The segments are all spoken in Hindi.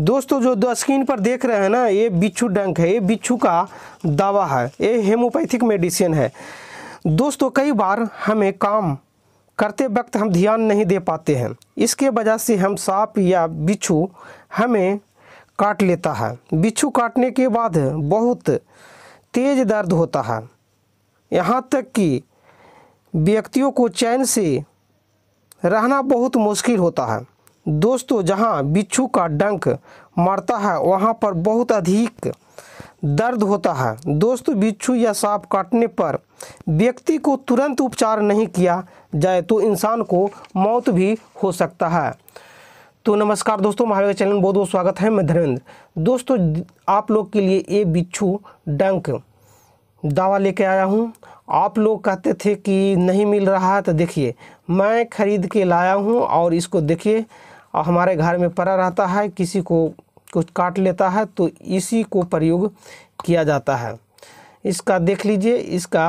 दोस्तों जो दो स्क्रीन पर देख रहे हैं ना ये बिच्छू डंक है ये बिच्छू का दवा है ये हेमोपैथिक मेडिसिन है दोस्तों कई बार हमें काम करते वक्त हम ध्यान नहीं दे पाते हैं इसके वजह से हम सांप या बिच्छू हमें काट लेता है बिच्छू काटने के बाद बहुत तेज दर्द होता है यहाँ तक कि व्यक्तियों को चैन से रहना बहुत मुश्किल होता है दोस्तों जहाँ बिच्छू का डंक मरता है वहाँ पर बहुत अधिक दर्द होता है दोस्तों बिच्छू या सांप काटने पर व्यक्ति को तुरंत उपचार नहीं किया जाए तो इंसान को मौत भी हो सकता है तो नमस्कार दोस्तों महावीर चैनल में बहुत बहुत स्वागत है मैं धर्मेंद्र दोस्तों आप लोग के लिए ये बिच्छू डंक दावा लेके आया हूँ आप लोग कहते थे कि नहीं मिल रहा है तो देखिए मैं ख़रीद के लाया हूँ और इसको देखिए और हमारे घर में पड़ा रहता है किसी को कुछ काट लेता है तो इसी को प्रयोग किया जाता है इसका देख लीजिए इसका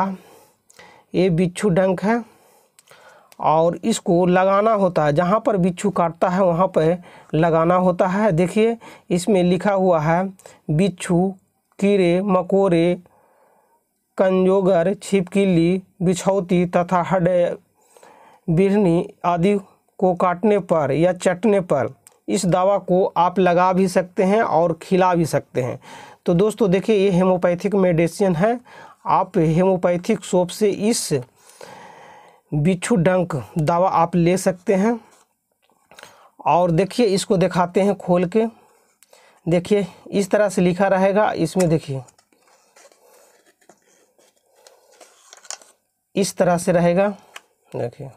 ये बिच्छू डंक है और इसको लगाना होता है जहाँ पर बिच्छू काटता है वहाँ पर लगाना होता है देखिए इसमें लिखा हुआ है बिच्छू कीड़े मकोड़े कंजोगर छिपकिली बिछौती तथा हड बिरनी आदि को काटने पर या चटने पर इस दवा को आप लगा भी सकते हैं और खिला भी सकते हैं तो दोस्तों देखिए ये हेमोपैथिक मेडिसिन है आप हेमोपैथिक सोप से इस बिच्छू डंक दवा आप ले सकते हैं और देखिए इसको दिखाते हैं खोल के देखिए इस तरह से लिखा रहेगा इसमें देखिए इस तरह से रहेगा देखिए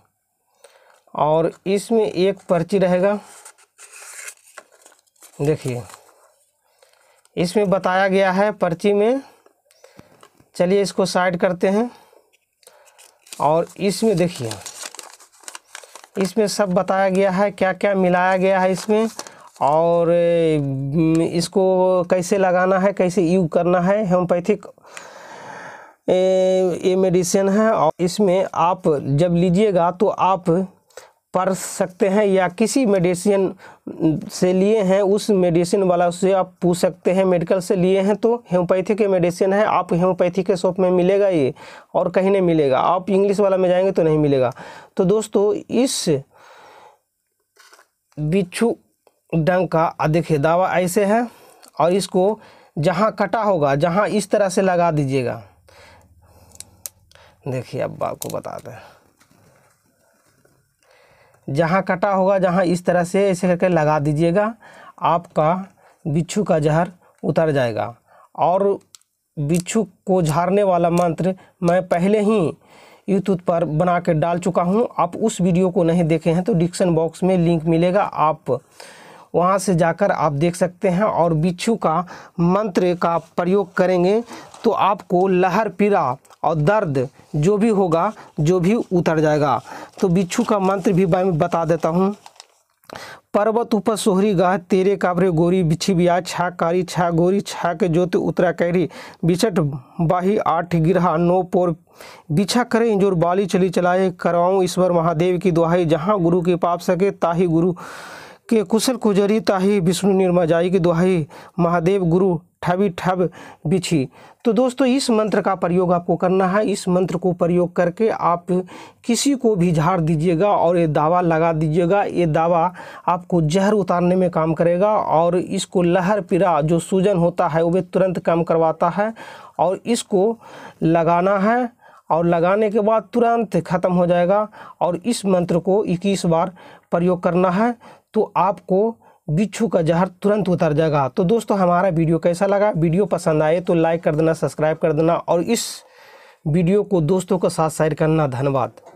और इसमें एक पर्ची रहेगा देखिए इसमें बताया गया है पर्ची में चलिए इसको साइड करते हैं और इसमें देखिए इसमें सब बताया गया है क्या क्या मिलाया गया है इसमें और हम्म, इसको कैसे लगाना है कैसे यूज करना है होम्योपैथिक ये मेडिसिन है और इसमें आप जब लीजिएगा तो आप पढ़ सकते हैं या किसी मेडिसिन से लिए हैं उस मेडिसिन वाला से आप पूछ सकते हैं मेडिकल से लिए हैं तो होम्योपैथी के मेडिसिन है आप होम्योपैथी के शॉप में मिलेगा ये और कहीं नहीं मिलेगा आप इंग्लिश वाला में जाएंगे तो नहीं मिलेगा तो दोस्तों इस बिच्छू डंग का अधिक दावा ऐसे है और इसको जहाँ कटा होगा जहाँ इस तरह से लगा दीजिएगा देखिए अब आपको बता दें जहाँ कटा होगा जहाँ इस तरह से ऐसे करके लगा दीजिएगा आपका बिच्छू का जहर उतर जाएगा और बिच्छू को झाड़ने वाला मंत्र मैं पहले ही यूट्यूब पर बना के डाल चुका हूँ आप उस वीडियो को नहीं देखे हैं तो डिक्शन बॉक्स में लिंक मिलेगा आप वहाँ से जाकर आप देख सकते हैं और बिच्छू का मंत्र का प्रयोग करेंगे तो आपको लहर पीड़ा और दर्द जो भी होगा जो भी उतर जाएगा तो बिच्छू का मंत्र भी मैं बता देता हूँ पर्वत ऊपर सोहरी गाह तेरे काबरे गोरी बिछी बिया छा कारी छा गोरी छा के जोत उतरा कैरी बिछट बाही आठ गिरहा नो पोर बिछा करे इंजोर बाली चली चलाए करवाऊँ ईश्वर महादेव की दुहाई जहाँ गुरु के पाप सके ताही गुरु के कुशल कुजरी ताही विष्णु निर्मा जाई की दुहाई महादेव गुरु ठबी ठब बिछी तो दोस्तों इस मंत्र का प्रयोग आपको करना है इस मंत्र को प्रयोग करके आप किसी को भी झाड़ दीजिएगा और ये दावा लगा दीजिएगा ये दावा आपको जहर उतारने में काम करेगा और इसको लहर पिरा जो सूजन होता है वह तुरंत कम करवाता है और इसको लगाना है और लगाने के बाद तुरंत ख़त्म हो जाएगा और इस मंत्र को इक्कीस बार प्रयोग करना है तो आपको बिच्छू का जहर तुरंत उतर जाएगा तो दोस्तों हमारा वीडियो कैसा लगा वीडियो पसंद आए तो लाइक कर देना सब्सक्राइब कर देना और इस वीडियो को दोस्तों के साथ शेयर करना धन्यवाद